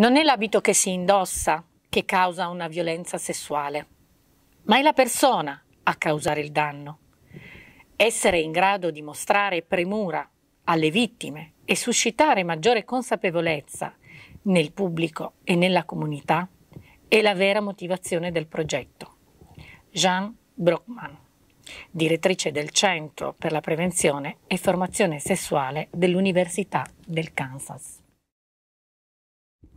Non è l'abito che si indossa che causa una violenza sessuale, ma è la persona a causare il danno. Essere in grado di mostrare premura alle vittime e suscitare maggiore consapevolezza nel pubblico e nella comunità è la vera motivazione del progetto. Jean Brockman, direttrice del Centro per la Prevenzione e Formazione Sessuale dell'Università del Kansas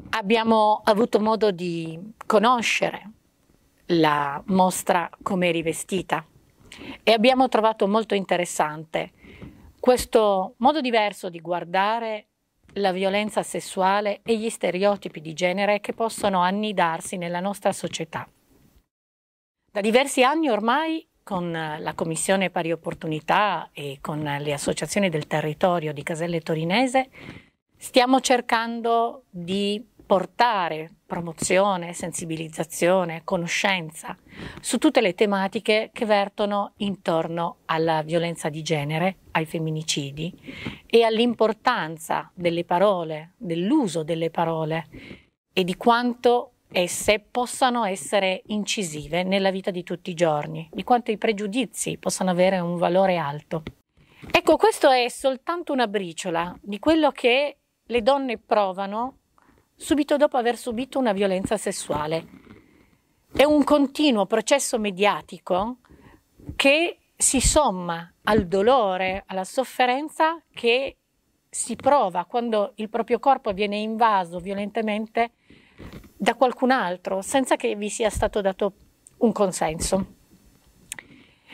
abbiamo avuto modo di conoscere la mostra come rivestita e abbiamo trovato molto interessante questo modo diverso di guardare la violenza sessuale e gli stereotipi di genere che possono annidarsi nella nostra società. Da diversi anni ormai con la Commissione Pari Opportunità e con le associazioni del territorio di Caselle Torinese stiamo cercando di portare promozione, sensibilizzazione, conoscenza su tutte le tematiche che vertono intorno alla violenza di genere, ai femminicidi e all'importanza delle parole, dell'uso delle parole e di quanto esse possano essere incisive nella vita di tutti i giorni, di quanto i pregiudizi possano avere un valore alto. Ecco, questo è soltanto una briciola di quello che le donne provano subito dopo aver subito una violenza sessuale. È un continuo processo mediatico che si somma al dolore, alla sofferenza che si prova quando il proprio corpo viene invaso violentemente da qualcun altro senza che vi sia stato dato un consenso.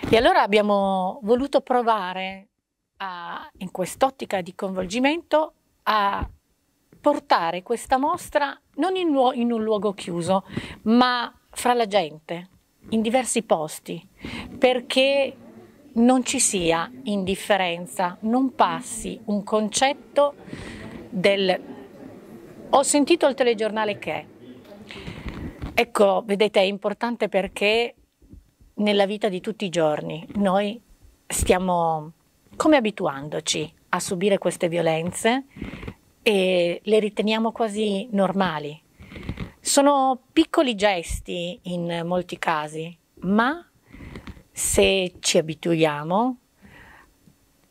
E allora abbiamo voluto provare a, in quest'ottica di coinvolgimento a portare questa mostra non in, luo- in un luogo chiuso, ma fra la gente, in diversi posti, perché non ci sia indifferenza, non passi un concetto del ho sentito il telegiornale che. Ecco, vedete, è importante perché nella vita di tutti i giorni noi stiamo come abituandoci a subire queste violenze e le riteniamo quasi normali. Sono piccoli gesti in molti casi, ma se ci abituiamo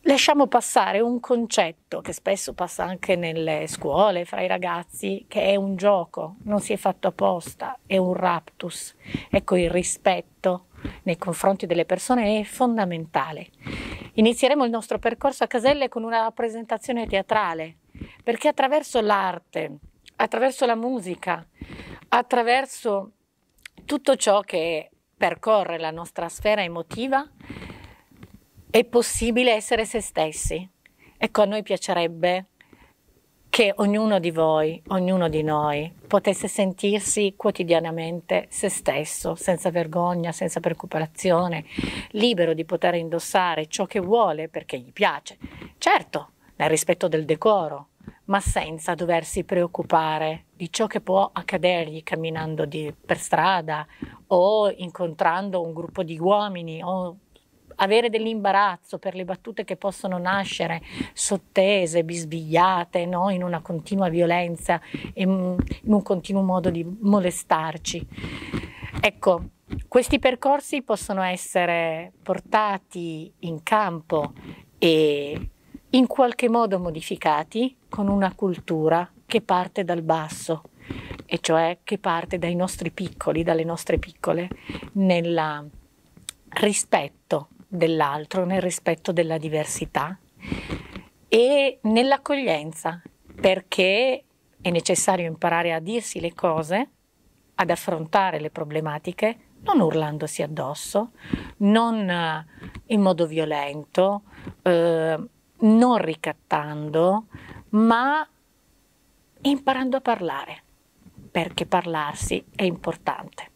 lasciamo passare un concetto che spesso passa anche nelle scuole, fra i ragazzi, che è un gioco, non si è fatto apposta, è un raptus. Ecco, il rispetto nei confronti delle persone è fondamentale. Inizieremo il nostro percorso a Caselle con una rappresentazione teatrale, perché attraverso l'arte, attraverso la musica, attraverso tutto ciò che percorre la nostra sfera emotiva, è possibile essere se stessi. Ecco, a noi piacerebbe che ognuno di voi, ognuno di noi, potesse sentirsi quotidianamente se stesso, senza vergogna, senza preoccupazione, libero di poter indossare ciò che vuole perché gli piace. Certo, nel rispetto del decoro, ma senza doversi preoccupare di ciò che può accadergli camminando di, per strada o incontrando un gruppo di uomini o avere dell'imbarazzo per le battute che possono nascere sottese, bisbigliate, no? in una continua violenza mm, in un continuo modo di molestarci. Ecco, questi percorsi possono essere portati in campo e in qualche modo modificati con una cultura che parte dal basso, e cioè che parte dai nostri piccoli, dalle nostre piccole, nel rispetto dell'altro, nel rispetto della diversità e nell'accoglienza, perché è necessario imparare a dirsi le cose, ad affrontare le problematiche, non urlandosi addosso, non eh, in modo violento, eh, non ricattando, ma imparando a parlare, perché parlarsi è importante.